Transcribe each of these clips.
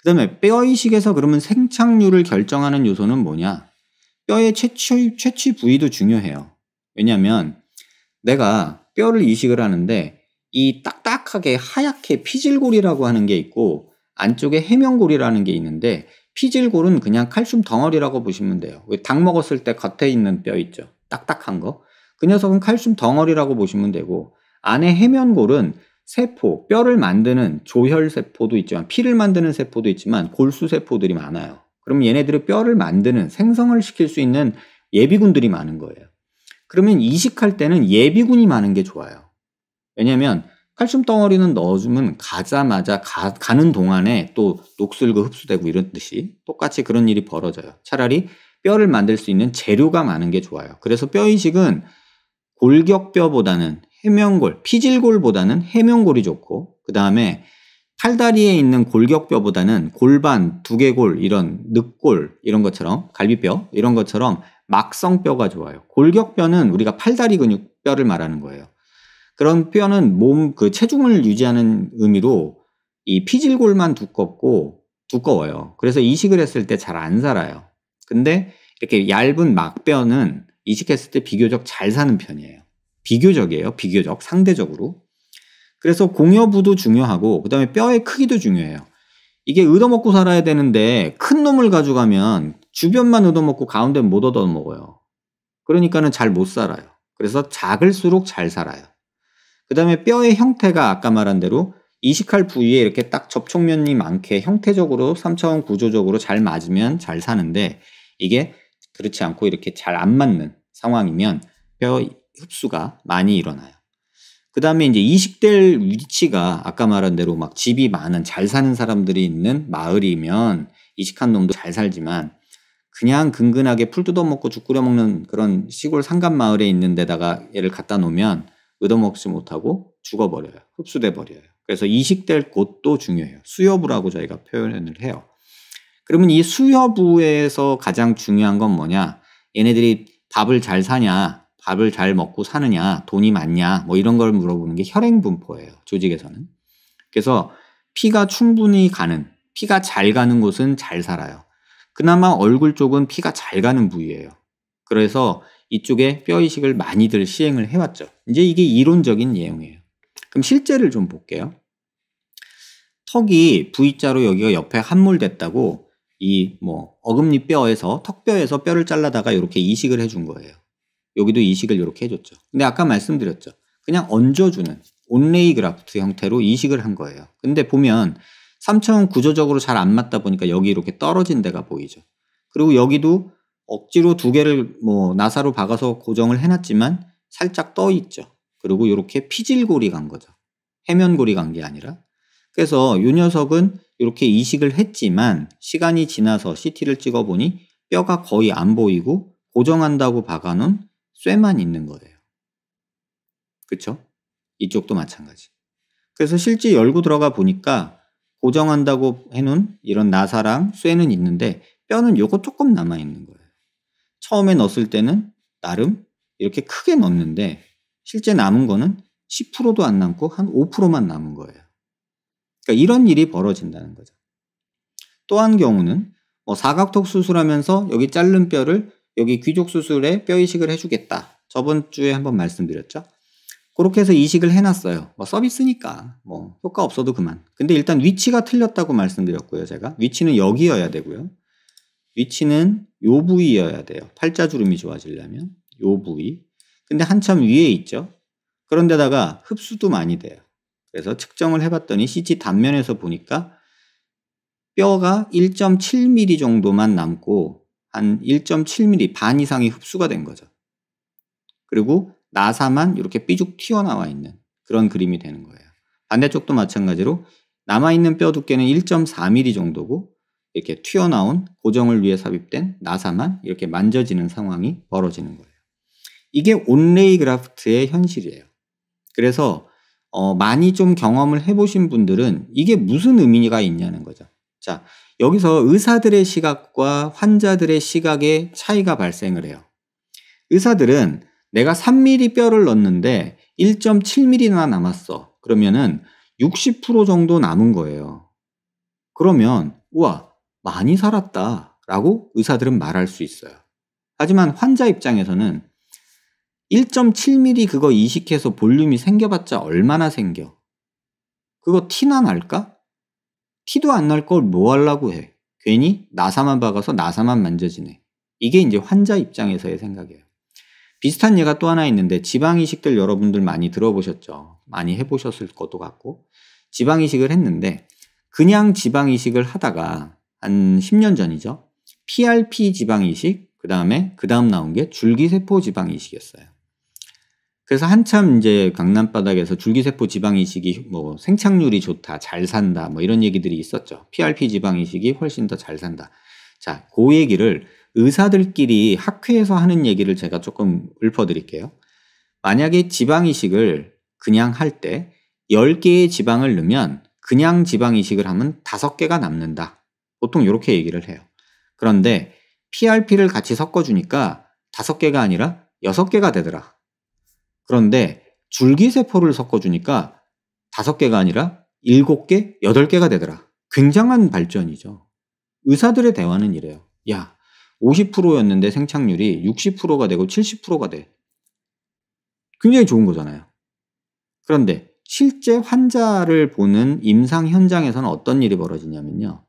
그 다음에 뼈 이식에서 그러면 생착률을 결정하는 요소는 뭐냐? 뼈의 채취, 채취 부위도 중요해요. 왜냐하면 내가 뼈를 이식을 하는데 이 딱딱하게 하얗게 피질골이라고 하는 게 있고 안쪽에 해면골이라는 게 있는데 피질골은 그냥 칼슘 덩어리라고 보시면 돼요. 왜닭 먹었을 때 겉에 있는 뼈 있죠. 딱딱한 거. 그 녀석은 칼슘 덩어리라고 보시면 되고 안에 해면골은 세포, 뼈를 만드는 조혈세포도 있지만 피를 만드는 세포도 있지만 골수세포들이 많아요. 그럼 얘네들은 뼈를 만드는 생성을 시킬 수 있는 예비군들이 많은 거예요. 그러면 이식할 때는 예비군이 많은 게 좋아요. 왜냐하면 칼슘 덩어리는 넣어주면 가자마자 가, 가는 동안에 또 녹슬고 흡수되고 이런 듯이 똑같이 그런 일이 벌어져요. 차라리 뼈를 만들 수 있는 재료가 많은 게 좋아요. 그래서 뼈 이식은 골격뼈보다는 해면골, 피질골보다는 해면골이 좋고 그 다음에 팔다리에 있는 골격뼈보다는 골반, 두개골 이런 늑골 이런 것처럼 갈비뼈 이런 것처럼 막성뼈가 좋아요. 골격뼈는 우리가 팔다리 근육뼈를 말하는 거예요. 그런 뼈는 몸 그 체중을 유지하는 의미로 이 피질골만 두껍고 두꺼워요. 그래서 이식을 했을 때 잘 안 살아요. 근데 이렇게 얇은 막뼈는 이식했을 때 비교적 잘 사는 편이에요. 비교적이에요. 비교적 상대적으로. 그래서 공여부도 중요하고 그다음에 뼈의 크기도 중요해요. 이게 얻어먹고 살아야 되는데 큰 놈을 가져가면 주변만 얻어먹고 가운데 못 얻어먹어요. 그러니까는 잘 못 살아요. 그래서 작을수록 잘 살아요. 그 다음에 뼈의 형태가 아까 말한 대로 이식할 부위에 이렇게 딱 접촉면이 많게 형태적으로 3차원 구조적으로 잘 맞으면 잘 사는데 이게 그렇지 않고 이렇게 잘 안 맞는 상황이면 뼈 흡수가 많이 일어나요. 그 다음에 이제 이식될 위치가 아까 말한 대로 막 집이 많은 잘 사는 사람들이 있는 마을이면 이식한 놈도 잘 살지만 그냥 근근하게 풀 뜯어먹고 죽 끓여먹는 그런 시골 산간 마을에 있는 데다가 얘를 갖다 놓으면 얻어먹지 못하고 죽어버려요. 흡수돼 버려요. 그래서 이식될 곳도 중요해요. 수여부라고 저희가 표현을 해요. 그러면 이 수여부에서 가장 중요한 건 뭐냐? 얘네들이 밥을 잘 사냐, 밥을 잘 먹고 사느냐, 돈이 많냐, 뭐 이런 걸 물어보는 게 혈행 분포예요. 조직에서는. 그래서 피가 충분히 가는, 피가 잘 가는 곳은 잘 살아요. 그나마 얼굴 쪽은 피가 잘 가는 부위예요. 그래서 이쪽에 뼈 이식을 많이들 시행을 해왔죠. 이제 이게 이론적인 예용이에요 그럼 실제를 좀 볼게요. 턱이 V자로 여기가 옆에 함몰됐다고 이 뭐 어금니 뼈에서 턱뼈에서 뼈를 잘라다가 이렇게 이식을 해준 거예요. 여기도 이식을 이렇게 해줬죠. 근데 아까 말씀드렸죠. 그냥 얹어주는 온레이 그래프트 형태로 이식을 한 거예요. 근데 보면 3차원 구조적으로 잘 안 맞다 보니까 여기 이렇게 떨어진 데가 보이죠. 그리고 여기도 억지로 두 개를 뭐 나사로 박아서 고정을 해놨지만 살짝 떠 있죠. 그리고 이렇게 피질고리간 거죠. 해면고리간 게 아니라. 그래서 이 녀석은 이렇게 이식을 했지만 시간이 지나서 CT를 찍어보니 뼈가 거의 안 보이고 고정한다고 박아놓은 쇠만 있는 거예요. 그쵸? 이쪽도 마찬가지. 그래서 실제 열고 들어가 보니까 고정한다고 해놓은 이런 나사랑 쇠는 있는데 뼈는 요거 조금 남아있는 거예요. 처음에 넣었을 때는 나름 이렇게 크게 넣었는데 실제 남은 거는 10%도 안 남고 한 5%만 남은 거예요. 그러니까 이런 일이 벌어진다는 거죠. 또 한 경우는 뭐 사각턱 수술하면서 여기 자른 뼈를 여기 귀족 수술에 뼈 이식을 해주겠다. 저번 주에 한번 말씀드렸죠. 그렇게 해서 이식을 해놨어요. 뭐 서비스니까 뭐 효과 없어도 그만. 근데 일단 위치가 틀렸다고 말씀드렸고요. 제가 위치는 여기여야 되고요. 위치는 요 부위여야 돼요. 팔자주름이 좋아지려면 요 부위. 근데 한참 위에 있죠. 그런데다가 흡수도 많이 돼요. 그래서 측정을 해봤더니 CT 단면에서 보니까 뼈가 1.7mm 정도만 남고 한 1.7mm 반 이상이 흡수가 된 거죠. 그리고 나사만 이렇게 삐죽 튀어나와 있는 그런 그림이 되는 거예요. 반대쪽도 마찬가지로 남아있는 뼈 두께는 1.4mm 정도고 이렇게 튀어나온 고정을 위해 삽입된 나사만 이렇게 만져지는 상황이 벌어지는 거예요. 이게 온레이 그라프트의 현실이에요. 그래서 어, 많이 좀 경험을 해보신 분들은 이게 무슨 의미가 있냐는 거죠. 자, 여기서 의사들의 시각과 환자들의 시각에 차이가 발생을 해요. 의사들은 내가 3mm 뼈를 넣었는데 1.7mm나 남았어. 그러면은 60% 정도 남은 거예요. 그러면, 우와, 많이 살았다. 라고 의사들은 말할 수 있어요. 하지만 환자 입장에서는 1.7mm 그거 이식해서 볼륨이 생겨봤자 얼마나 생겨? 그거 티나 날까? 티도 안 날 걸 뭐 하려고 해. 괜히 나사만 박아서 나사만 만져지네. 이게 이제 환자 입장에서의 생각이에요. 비슷한 예가 또 하나 있는데 지방이식들 여러분들 많이 들어보셨죠? 많이 해보셨을 것도 같고 지방이식을 했는데 그냥 지방이식을 하다가 한 10년 전이죠. PRP 지방이식, 그 다음에 그 다음 나온 게 줄기세포 지방이식이었어요. 그래서 한참 이제 강남 바닥에서 줄기세포 지방이식이 뭐 생착률이 좋다, 잘 산다, 뭐 이런 얘기들이 있었죠. PRP 지방이식이 훨씬 더 잘 산다. 자, 그 얘기를 의사들끼리 학회에서 하는 얘기를 제가 조금 읊어드릴게요. 만약에 지방이식을 그냥 할 때 10개의 지방을 넣으면 그냥 지방이식을 하면 5개가 남는다. 보통 이렇게 얘기를 해요. 그런데 PRP를 같이 섞어주니까 5개가 아니라 6개가 되더라. 그런데 줄기세포를 섞어주니까 다섯 개가 아니라 일곱 개, 여덟 개가 되더라. 굉장한 발전이죠. 의사들의 대화는 이래요. 야, 50%였는데 생착률이 60%가 되고 70%가 돼. 굉장히 좋은 거잖아요. 그런데 실제 환자를 보는 임상 현장에서는 어떤 일이 벌어지냐면요.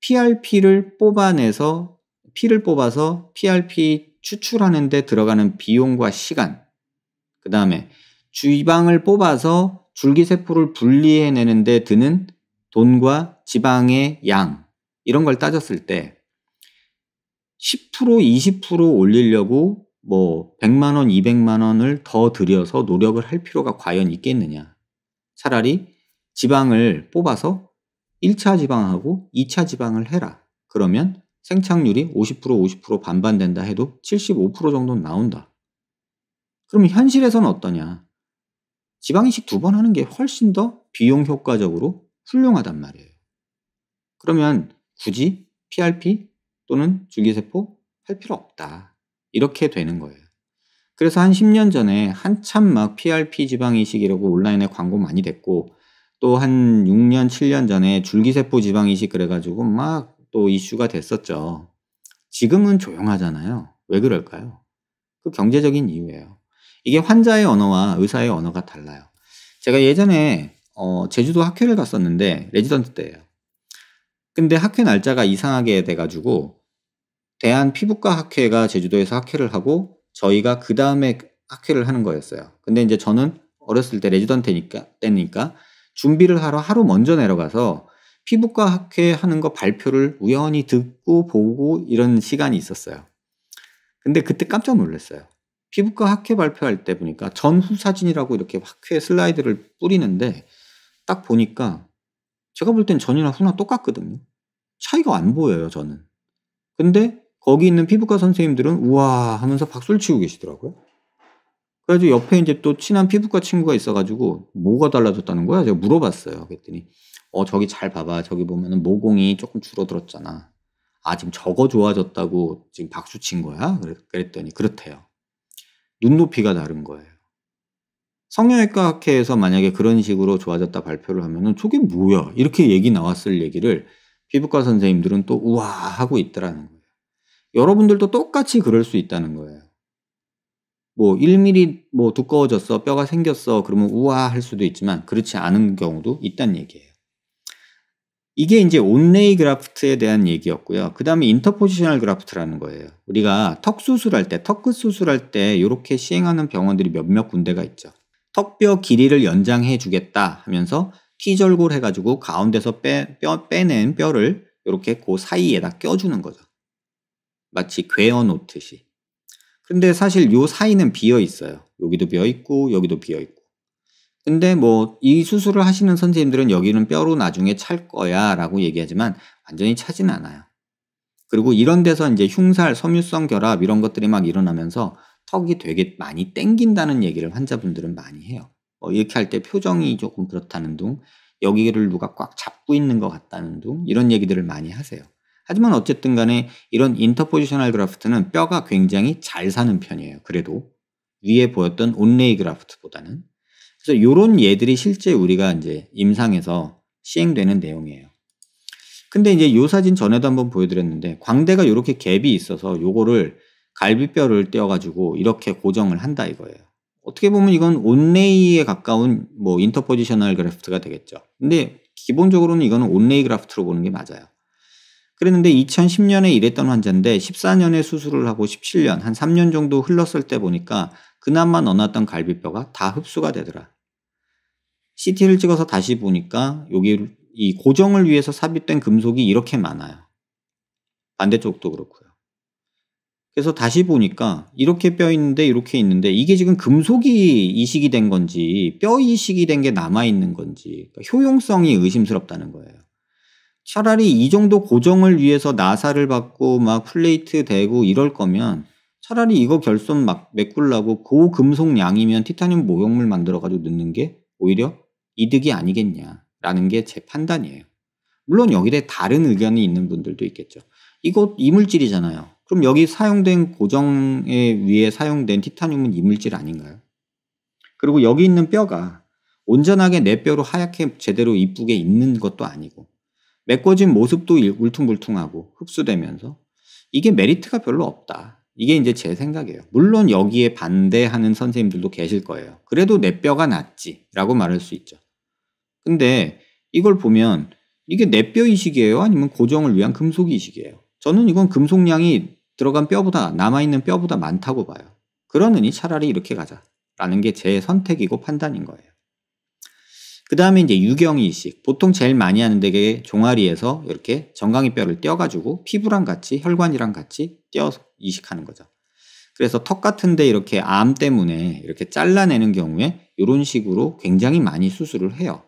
PRP를 뽑아내서, 피를 뽑아서 PRP 추출하는데 들어가는 비용과 시간, 그 다음에 지방을 뽑아서 줄기세포를 분리해내는데 드는 돈과 지방의 양 이런 걸 따졌을 때 10% 20% 올리려고 뭐 100만 원, 200만 원을 더 들여서 노력을 할 필요가 과연 있겠느냐. 차라리 지방을 뽑아서 1차 지방하고 2차 지방을 해라. 그러면 생착률이 50% 50% 반반 된다 해도 75% 정도는 나온다. 그럼 현실에서는 어떠냐? 지방이식 두 번 하는 게 훨씬 더 비용 효과적으로 훌륭하단 말이에요. 그러면 굳이 PRP 또는 줄기세포 할 필요 없다. 이렇게 되는 거예요. 그래서 한 10년 전에 한참 막 PRP 지방이식이라고 온라인에 광고 많이 됐고 또 한 6년, 7년 전에 줄기세포 지방이식 그래가지고 막 또 이슈가 됐었죠. 지금은 조용하잖아요. 왜 그럴까요? 그 경제적인 이유예요. 이게 환자의 언어와 의사의 언어가 달라요. 제가 예전에 어, 제주도 학회를 갔었는데 레지던트 때예요. 근데 학회 날짜가 이상하게 돼가지고 대한 피부과 학회가 제주도에서 학회를 하고 저희가 그 다음에 학회를 하는 거였어요. 근데 이제 저는 어렸을 때 레지던트니까 때니까 준비를 하러 하루 먼저 내려가서 피부과 학회 하는 거 발표를 우연히 듣고 보고 이런 시간이 있었어요. 근데 그때 깜짝 놀랐어요. 피부과 학회 발표할 때 보니까 전후 사진이라고 이렇게 학회 슬라이드를 뿌리는데 딱 보니까 제가 볼 땐 전이나 후나 똑같거든요. 차이가 안 보여요, 저는. 근데 거기 있는 피부과 선생님들은 우와 하면서 박수를 치고 계시더라고요. 그래가지고 옆에 이제 또 친한 피부과 친구가 있어가지고 뭐가 달라졌다는 거야? 제가 물어봤어요. 그랬더니 어 저기 잘 봐봐. 저기 보면은 모공이 조금 줄어들었잖아. 아 지금 저거 좋아졌다고 지금 박수 친 거야? 그랬더니 그렇대요. 눈높이가 다른 거예요. 성형외과 학회에서 만약에 그런 식으로 좋아졌다 발표를 하면은 저게 뭐야? 이렇게 얘기 나왔을 얘기를 피부과 선생님들은 또 우와 하고 있더라는 거예요. 여러분들도 똑같이 그럴 수 있다는 거예요. 뭐 1mm 뭐 두꺼워졌어, 뼈가 생겼어 그러면 우와 할 수도 있지만 그렇지 않은 경우도 있단 얘기예요. 이게 이제 온레이 그라프트에 대한 얘기였고요. 그 다음에 인터포지셔널 그라프트라는 거예요. 우리가 턱 수술할 때, 턱 끝 수술할 때 이렇게 시행하는 병원들이 몇몇 군데가 있죠. 턱뼈 길이를 연장해 주겠다 하면서 T절골 해가지고 가운데서 빼, 뼈, 빼낸 뼈를 이렇게 그 사이에다 껴주는 거죠. 마치 괴어 놓듯이. 근데 사실 요 사이는 비어 있어요. 여기도 비어 있고 여기도 비어 있고. 근데 뭐 이 수술을 하시는 선생님들은 여기는 뼈로 나중에 찰 거야 라고 얘기하지만 완전히 차진 않아요. 그리고 이런 데서 이제 흉살, 섬유성 결합 이런 것들이 막 일어나면서 턱이 되게 많이 땡긴다는 얘기를 환자분들은 많이 해요. 뭐 이렇게 할 때 표정이 조금 그렇다는 둥, 여기를 누가 꽉 잡고 있는 것 같다는 둥 이런 얘기들을 많이 하세요. 하지만 어쨌든 간에 이런 인터포지셔널 그라프트는 뼈가 굉장히 잘 사는 편이에요. 그래도 위에 보였던 온레이 그라프트보다는 그래서 이런 예들이 실제 우리가 이제 임상에서 시행되는 내용이에요. 근데 이제 요 사진 전에도 한번 보여드렸는데 광대가 이렇게 갭이 있어서 요거를 갈비뼈를 떼어가지고 이렇게 고정을 한다 이거예요. 어떻게 보면 이건 온레이에 가까운 뭐 인터포지셔널 그래프트가 되겠죠. 근데 기본적으로는 이거는 온레이 그래프트로 보는 게 맞아요. 그랬는데 2010년에 일했던 환자인데 14년에 수술을 하고 17년 한 3년 정도 흘렀을 때 보니까 그나마 넣어놨던 갈비뼈가 다 흡수가 되더라. CT를 찍어서 다시 보니까 여기 이 고정을 위해서 삽입된 금속이 이렇게 많아요. 반대쪽도 그렇고요. 그래서 다시 보니까 이렇게 뼈 있는데 이렇게 있는데 이게 지금 금속이 이식이 된 건지 뼈 이식이 된 게 남아 있는 건지 그러니까 효용성이 의심스럽다는 거예요. 차라리 이 정도 고정을 위해서 나사를 받고 막 플레이트 대고 이럴 거면 차라리 이거 결손 막 메꾸려고 고금속양이면 그 티타늄 모형물 만들어가지고 넣는 게 오히려 이득이 아니겠냐라는 게 제 판단이에요. 물론 여기에 다른 의견이 있는 분들도 있겠죠. 이거 이물질이잖아요. 그럼 여기 사용된 고정에 위해 사용된 티타늄은 이물질 아닌가요? 그리고 여기 있는 뼈가 온전하게 내 뼈로 하얗게 제대로 이쁘게 있는 것도 아니고 메꿔진 모습도 울퉁불퉁하고 흡수되면서 이게 메리트가 별로 없다. 이게 이제 제 생각이에요. 물론 여기에 반대하는 선생님들도 계실 거예요. 그래도 내 뼈가 낫지라고 말할 수 있죠. 근데 이걸 보면 이게 내 뼈 이식이에요? 아니면 고정을 위한 금속 이식이에요? 저는 이건 금속량이 들어간 뼈보다 남아있는 뼈보다 많다고 봐요. 그러느니 차라리 이렇게 가자. 라는 게 제 선택이고 판단인 거예요. 그 다음에 이제 유경 이식. 보통 제일 많이 하는 데게 종아리에서 이렇게 정강이 뼈를 떼어가지고 피부랑 같이 혈관이랑 같이 떼어 서 이식하는 거죠. 그래서 턱 같은데 이렇게 암 때문에 이렇게 잘라내는 경우에 이런 식으로 굉장히 많이 수술을 해요.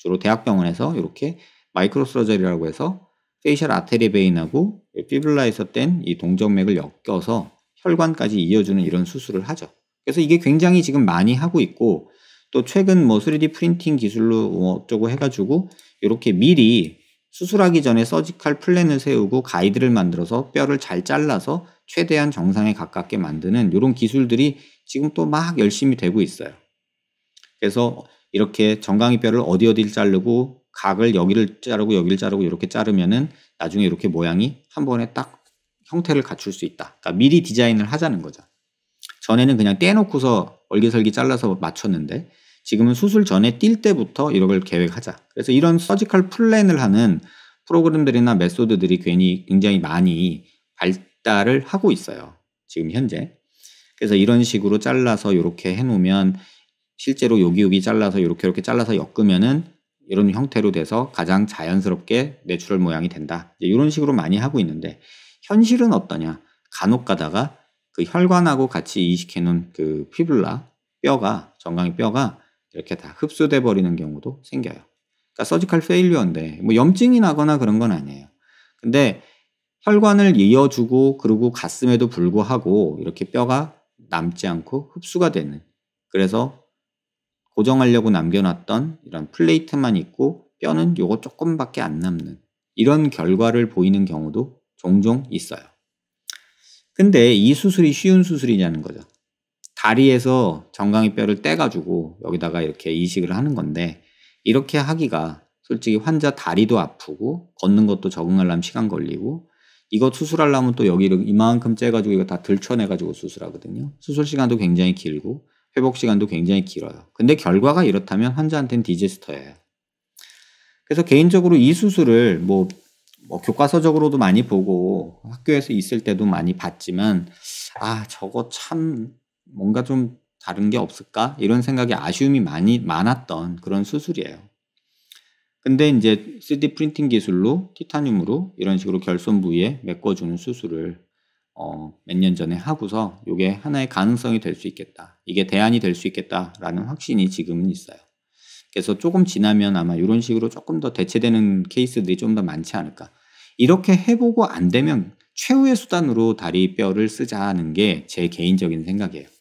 주로 대학병원에서 이렇게 마이크로서저리라고 해서 페이셜 아테리 베인하고 피블라에서 뗀 이 동정맥을 엮여서 혈관까지 이어주는 이런 수술을 하죠. 그래서 이게 굉장히 지금 많이 하고 있고 또 최근 뭐 3D 프린팅 기술로 뭐 어쩌고 해가지고 이렇게 미리 수술하기 전에 서지컬 플랜을 세우고 가이드를 만들어서 뼈를 잘 잘라서 최대한 정상에 가깝게 만드는 이런 기술들이 지금 또 막 열심히 되고 있어요. 그래서 이렇게 정강이 뼈를 어디 어디를 자르고 각을 여기를 자르고 여기를 자르고 이렇게 자르면은 나중에 이렇게 모양이 한 번에 딱 형태를 갖출 수 있다. 그러니까 미리 디자인을 하자는 거죠. 전에는 그냥 떼놓고서 얼개설기 잘라서 맞췄는데 지금은 수술 전에 뛸 때부터 이걸 계획하자. 그래서 이런 서지컬 플랜을 하는 프로그램들이나 메소드들이 괜히 굉장히 많이 발달을 하고 있어요. 지금 현재. 그래서 이런 식으로 잘라서 이렇게 해놓으면 실제로 여기 여기 잘라서 이렇게 이렇게 잘라서 엮으면은 이런 형태로 돼서 가장 자연스럽게 내추럴 모양이 된다. 이런 식으로 많이 하고 있는데 현실은 어떠냐? 간혹 가다가 그 혈관하고 같이 이식해 놓은 그 피블라 뼈가 정강이 뼈가 이렇게 다 흡수돼 버리는 경우도 생겨요. 그러니까 서지컬 페일리어인데 뭐 염증이 나거나 그런 건 아니에요. 근데 혈관을 이어주고 그리고 갔음에도 불구하고 이렇게 뼈가 남지 않고 흡수가 되는 그래서 고정하려고 남겨놨던 이런 플레이트만 있고 뼈는 음. 요거 조금밖에 안 남는 이런 결과를 보이는 경우도 종종 있어요. 근데 이 수술이 쉬운 수술이냐는 거죠. 다리에서 정강이 뼈를 떼가지고 여기다가 이렇게 이식을 하는 건데 이렇게 하기가 솔직히 환자 다리도 아프고 걷는 것도 적응하려면 시간 걸리고 이거 수술하려면 또 여기를 이만큼 째가지고 이거 다들춰내가지고 수술하거든요. 수술 시간도 굉장히 길고 회복 시간도 굉장히 길어요. 근데 결과가 이렇다면 환자한테는 디제스터예요. 그래서 개인적으로 이 수술을 뭐, 뭐 교과서적으로도 많이 보고 학교에서 있을 때도 많이 봤지만 아 저거 참 뭔가 좀 다른 게 없을까 이런 생각에 아쉬움이 많이 많았던 그런 수술이에요. 근데 이제 3D 프린팅 기술로 티타늄으로 이런 식으로 결손 부위에 메꿔주는 수술을 어, 몇 년 전에 하고서 이게 하나의 가능성이 될 수 있겠다. 이게 대안이 될 수 있겠다라는 확신이 지금은 있어요. 그래서 조금 지나면 아마 이런 식으로 조금 더 대체되는 케이스들이 좀 더 많지 않을까. 이렇게 해보고 안 되면 최후의 수단으로 다리 뼈를 쓰자는 게 제 개인적인 생각이에요.